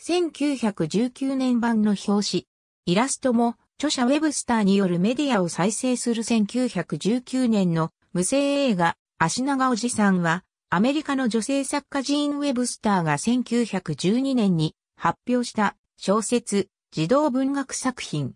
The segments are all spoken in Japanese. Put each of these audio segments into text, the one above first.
1919年版の表紙。イラストも著者ウェブスターによるメディアを再生する1919年の無声映画、足長おじさんは、アメリカの女性作家ジーン・ウェブスターが1912年に発表した小説、児童文学作品。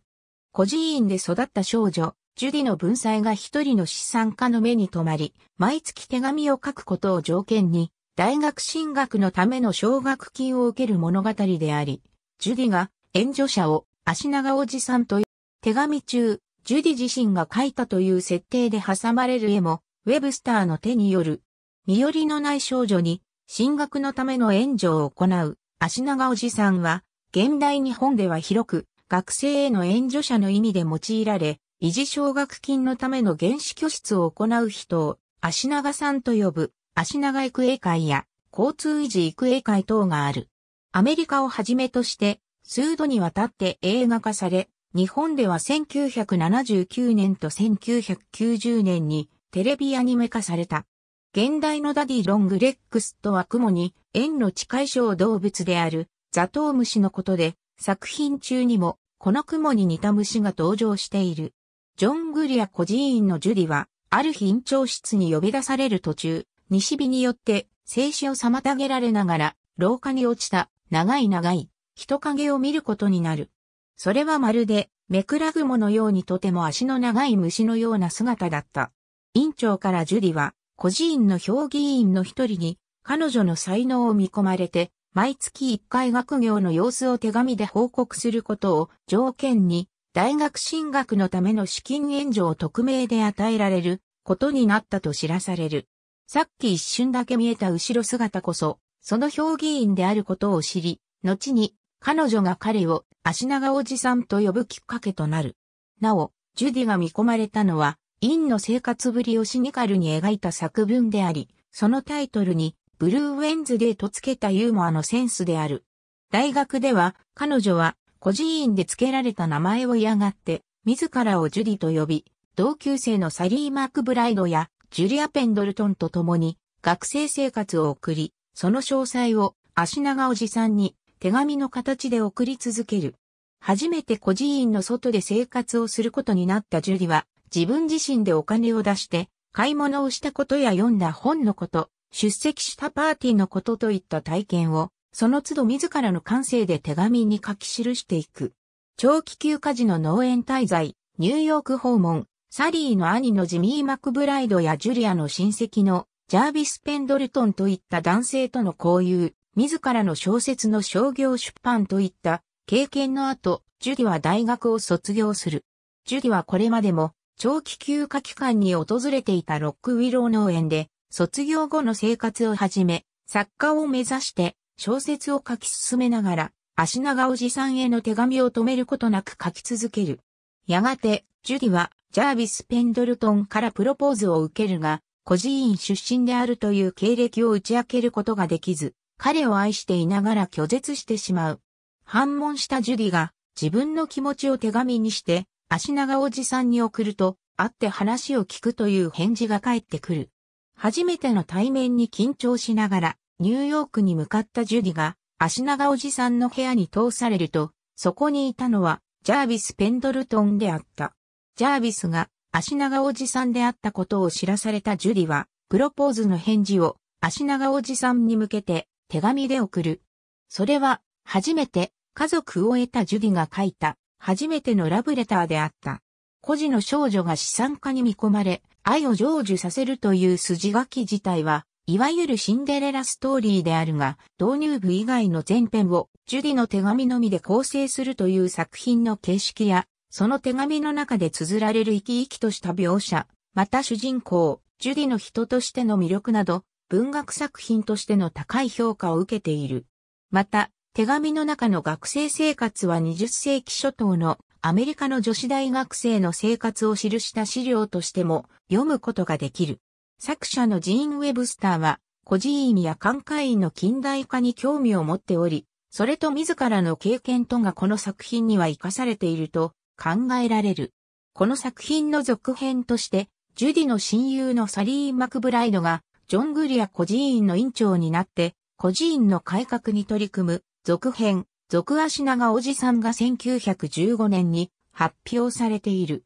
孤児院で育った少女、ジュディの文才が一人の資産家の目に留まり、毎月手紙を書くことを条件に、大学進学のための奨学金を受ける物語であり、ジュディが援助者を足長おじさんと手紙中、ジュディ自身が書いたという設定で挟まれる絵も、ウェブスターの手による、身寄りのない少女に進学のための援助を行う足長おじさんは、現代日本では広く学生への援助者の意味で用いられ、維持奨学金のための原始拠出を行う人を足長さんと呼ぶ。足長育英会や交通維持育英会等がある。アメリカをはじめとして数度にわたって映画化され、日本では1979年と1990年にテレビアニメ化された。現代のダディ・ロング・レックスとは雲に縁の近い小動物であるザトウムシのことで作品中にもこの雲に似た虫が登場している。ジョン・グリア孤児院のジュディはある日院長室に呼び出される途中、西日によって静止を妨げられながら、廊下に落ちた長い長い人影を見ることになる。それはまるで、めくら雲のようにとても足の長い虫のような姿だった。院長からジュリは、孤児院の評議員の一人に、彼女の才能を見込まれて、毎月一回学業の様子を手紙で報告することを条件に、大学進学のための資金援助を匿名で与えられることになったと知らされる。さっき一瞬だけ見えた後ろ姿こそ、その評議員であることを知り、後に彼女が彼を足長おじさんと呼ぶきっかけとなる。なお、ジュディが見込まれたのは、インの生活ぶりをシニカルに描いた作文であり、そのタイトルに、ブルーウェンズデーとつけたユーモアのセンスである。大学では、彼女は、孤児院で付けられた名前を嫌がって、自らをジュディと呼び、同級生のサリー・マークブライドやジュリア・ペンドルトンと共に学生生活を送り、その詳細を足長おじさんに手紙の形で送り続ける。初めて孤児院の外で生活をすることになったジュリは、自分自身でお金を出して、買い物をしたことや読んだ本のこと、出席したパーティーのことといった体験を、その都度自らの感性で手紙に書き記していく。長期休暇時の農園滞在、ニューヨーク訪問、サリーの兄のジミー・マクブライドやジュリアの親戚のジャービス・ペンドルトンといった男性との交友、自らの小説の商業出版といった経験の後、ジュディは大学を卒業する。ジュディはこれまでも長期休暇期間に訪れていたロックウィロー農園で卒業後の生活を始め、作家を目指して小説を書き進めながら、足長おじさんへの手紙を止めることなく書き続ける。やがて、ジュディはジャービス・ペンドルトンからプロポーズを受けるが、孤児院出身であるという経歴を打ち明けることができず、彼を愛していながら拒絶してしまう。反問したジュディが自分の気持ちを手紙にして、足長おじさんに送ると、会って話を聞くという返事が返ってくる。初めての対面に緊張しながら、ニューヨークに向かったジュディが、足長おじさんの部屋に通されると、そこにいたのは、ジャービス・ペンドルトンであった。ジャービスが足長おじさんであったことを知らされたジュリは、プロポーズの返事を足長おじさんに向けて手紙で送る。それは、初めて家族を得たジュリが書いた、初めてのラブレターであった。孤児の少女が資産家に見込まれ、愛を成就させるという筋書き自体は、いわゆるシンデレラストーリーであるが、導入部以外の前編を、ジュディの手紙のみで構成するという作品の形式や、その手紙の中で綴られる生き生きとした描写、また主人公、ジュディの人としての魅力など、文学作品としての高い評価を受けている。また、手紙の中の学生生活は20世紀初頭のアメリカの女子大学生の生活を記した資料としても読むことができる。作者のジーン・ウェブスターは、孤児院や寛解院の近代化に興味を持っており、それと自らの経験とがこの作品には活かされていると考えられる。この作品の続編として、ジュディの親友のサリー・マクブライドが、ジョン・グリア孤児院の院長になって、孤児院の改革に取り組む、続編、続足長おじさんが1915年に発表されている。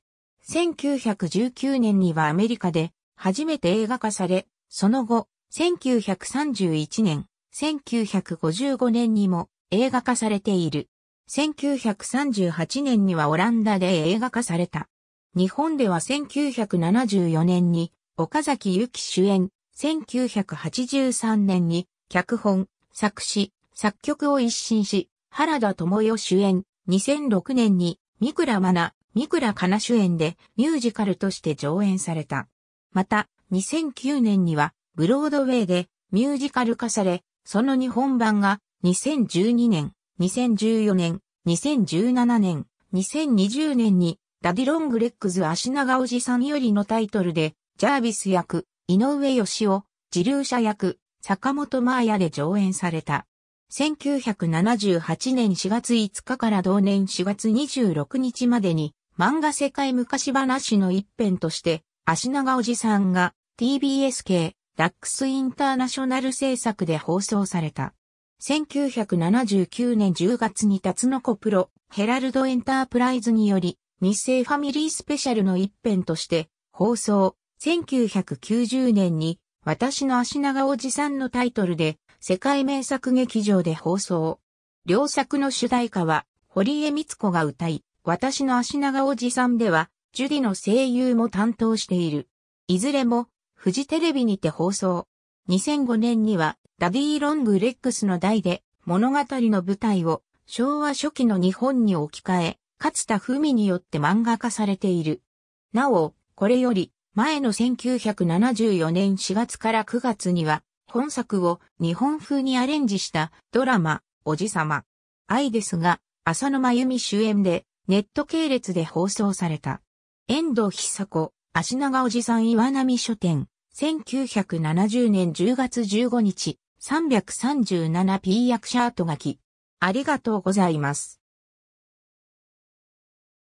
1919年にはアメリカで初めて映画化され、その後、1931年、1955年にも映画化されている。1938年にはオランダで映画化された。日本では1974年に岡崎由紀主演、1983年に脚本、作詞、作曲を一新し、原田智代主演、2006年に三倉真奈、三倉かな主演でミュージカルとして上演された。また、2009年にはブロードウェイでミュージカル化され、その日本版が2012年2014年、2017年、2020年に、ダディロングレックス足長おじさんよりのタイトルで、ジャービス役、井上義雄、自流者役、坂本真綾で上演された。1978年4月5日から同年4月26日までに、漫画世界昔話の一編として、足長おじさんが TBS 系ラックスインターナショナル制作で放送された。1979年10月にタツノコプロ、ヘラルドエンタープライズにより、日清ファミリースペシャルの一編として放送、1990年に、私の足長おじさんのタイトルで、世界名作劇場で放送。両作の主題歌は、堀江光子が歌い、私の足長おじさんでは、ジュディの声優も担当している。いずれも、フジテレビにて放送。2005年には、ダディ・ロング・レックスの代で物語の舞台を昭和初期の日本に置き換え、勝田文によって漫画化されている。なお、これより前の1974年4月から9月には本作を日本風にアレンジしたドラマ、おじさま。愛ですが、浅野真由美主演でネット系列で放送された。遠藤久子、足長おじさん岩波書店、1970年10月15日。337P 役者後書き。ありがとうございます。